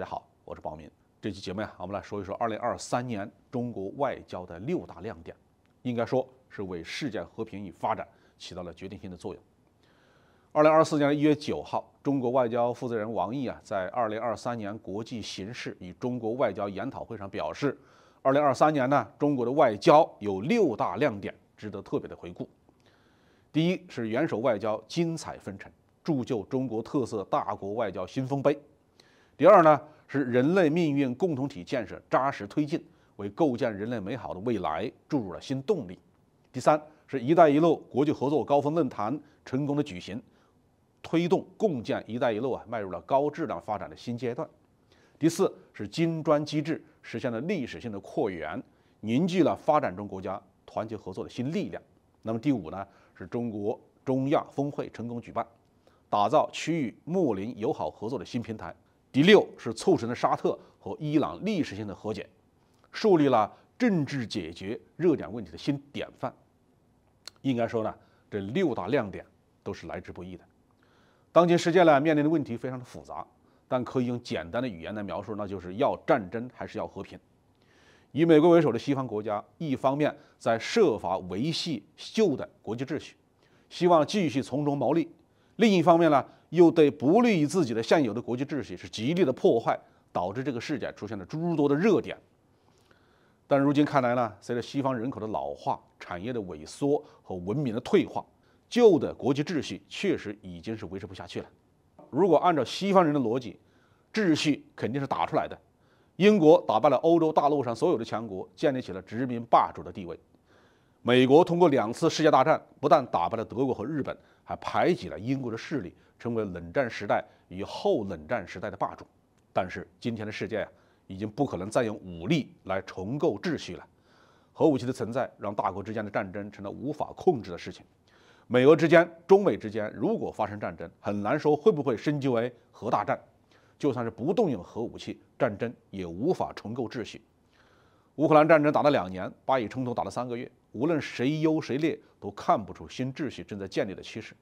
大家好，我是宝明。这期节目啊，我们来说一说二零二三年中国外交的六大亮点，应该说是为世界和平与发展起到了决定性的作用。二零二四年一月九号，中国外交负责人王毅啊，在二零二三年国际形势与中国外交研讨会上表示，二零二三年呢，中国的外交有六大亮点值得特别的回顾。第一是元首外交精彩纷呈，铸就中国特色大国外交新丰碑。第二呢，是人类命运共同体建设扎实推进，为构建人类美好的未来注入了新动力；第三，是一带一路国际合作高峰论坛成功的举行，推动共建一带一路啊迈入了高质量发展的新阶段；第四，是金砖机制实现了历史性的扩员，凝聚了发展中国家团结合作的新力量；那么第五呢，是中国中亚峰会成功举办，打造区域睦邻友好合作的新平台。第六是促成了沙特和伊朗历史性的和解，树立了政治解决热点问题的新典范。应该说呢，这六大亮点都是来之不易的。当今世界呢，面临的问题非常的复杂，但可以用简单的语言来描述，那就是要战争还是要和平？以美国为首的西方国家，一方面在设法维系旧的国际秩序，希望继续从中牟利；另一方面呢，又对不利于自己的现有的国际秩序是极力的破坏，导致这个世界出现了诸多的热点。但如今看来呢，随着西方人口的老化、产业的萎缩和文明的退化，旧的国际秩序确实已经是维持不下去了。如果按照西方人的逻辑，秩序肯定是打出来的。英国打败了欧洲大陆上所有的强国，建立起了殖民霸主的地位；美国通过两次世界大战，不但打败了德国和日本。还排挤了英国的势力，成为冷战时代与后冷战时代的霸主。但是，今天的世界啊，已经不可能再用武力来重构秩序了。核武器的存在，让大国之间的战争成了无法控制的事情。美俄之间、中美之间，如果发生战争，很难说会不会升级为核大战。就算是不动用核武器，战争也无法重构秩序。乌克兰战争打了两年，巴以冲突打了三个月，无论谁优谁劣，都看不出新秩序正在建立的趋势。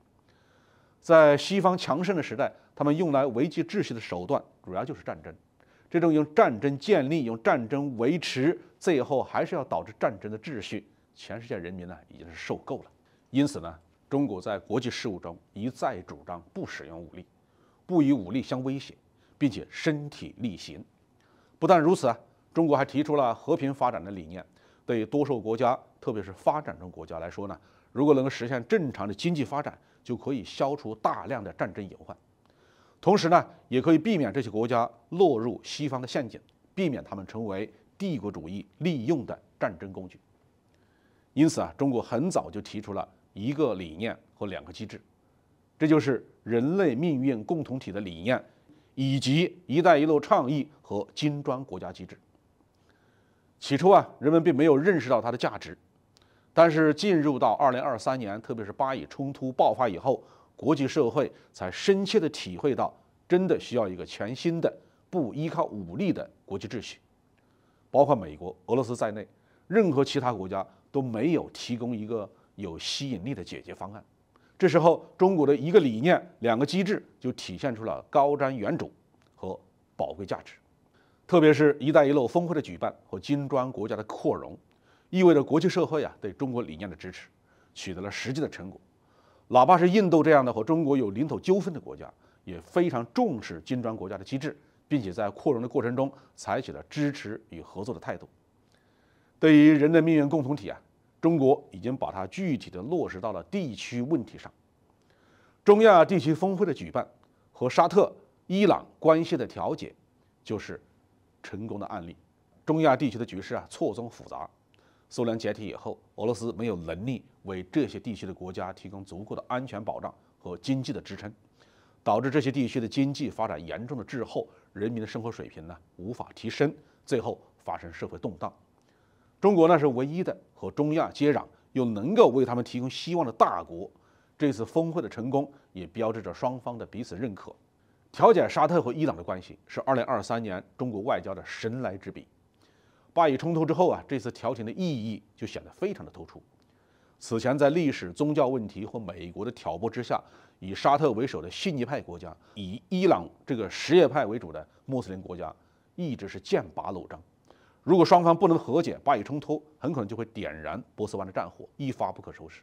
在西方强盛的时代，他们用来维系秩序的手段主要就是战争，这种用战争建立、用战争维持，最后还是要导致战争的秩序，全世界人民呢已经是受够了。因此呢，中国在国际事务中一再主张不使用武力，不以武力相威胁，并且身体力行。不但如此啊。中国还提出了和平发展的理念，对于多数国家，特别是发展中国家来说呢，如果能够实现正常的经济发展，就可以消除大量的战争隐患，同时呢，也可以避免这些国家落入西方的陷阱，避免他们成为帝国主义利用的战争工具。因此啊，中国很早就提出了一个理念和两个机制，这就是人类命运共同体的理念，以及“一带一路”倡议和金砖国家机制。起初啊，人们并没有认识到它的价值，但是进入到二零二三年，特别是巴以冲突爆发以后，国际社会才深切的体会到，真的需要一个全新的、不依靠武力的国际秩序。包括美国、俄罗斯在内，任何其他国家都没有提供一个有吸引力的解决方案。这时候，中国的一个理念、两个机制就体现出了高瞻远瞩和宝贵价值。特别是“一带一路”峰会的举办和金砖国家的扩容，意味着国际社会啊对中国理念的支持取得了实际的成果。哪怕是印度这样的和中国有领土纠纷的国家，也非常重视金砖国家的机制，并且在扩容的过程中采取了支持与合作的态度。对于人类命运共同体啊，中国已经把它具体的落实到了地区问题上。中亚地区峰会的举办和沙特、伊朗关系的调解，就是。成功的案例，中亚地区的局势啊错综复杂。苏联解体以后，俄罗斯没有能力为这些地区的国家提供足够的安全保障和经济的支撑，导致这些地区的经济发展严重的滞后，人民的生活水平呢无法提升，最后发生社会动荡。中国呢是唯一的和中亚接壤又能够为他们提供希望的大国。这次峰会的成功也标志着双方的彼此认可。调解沙特和伊朗的关系是2023年中国外交的神来之笔。巴以冲突之后啊，这次调停的意义就显得非常的突出。此前在历史、宗教问题或美国的挑拨之下，以沙特为首的逊尼派国家，以伊朗这个什叶派为主的穆斯林国家，一直是剑拔弩张。如果双方不能和解，巴以冲突很可能就会点燃波斯湾的战火，一发不可收拾。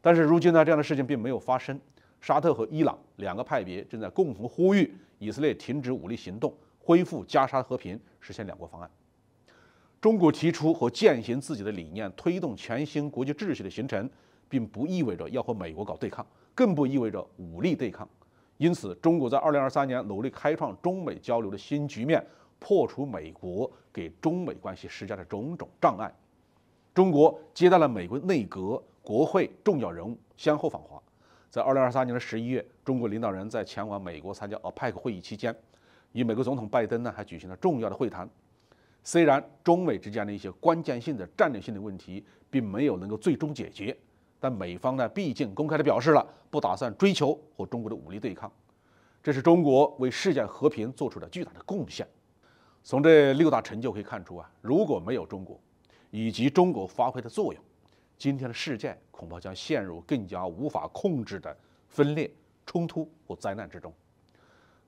但是如今呢，这样的事情并没有发生。沙特和伊朗两个派别正在共同呼吁以色列停止武力行动，恢复加沙和平，实现两国方案。中国提出和践行自己的理念，推动全新国际秩序的形成，并不意味着要和美国搞对抗，更不意味着武力对抗。因此，中国在2023年努力开创中美交流的新局面，破除美国给中美关系施加的种种障碍。中国接待了美国内阁、国会重要人物先后访华。在二零二三年的十一月，中国领导人在前往美国参加 APEC 会议期间，与美国总统拜登呢还举行了重要的会谈。虽然中美之间的一些关键性的战略性的问题并没有能够最终解决，但美方呢毕竟公开的表示了不打算追求和中国的武力对抗。这是中国为世界和平做出的巨大的贡献。从这六大成就可以看出啊，如果没有中国，以及中国发挥的作用。今天的世界恐怕将陷入更加无法控制的分裂、冲突或灾难之中。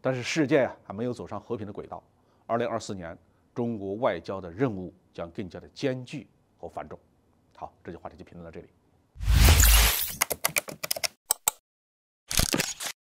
但是，世界还没有走上和平的轨道。二零二四年，中国外交的任务将更加的艰巨和繁重。好，这句话题就评论到这里。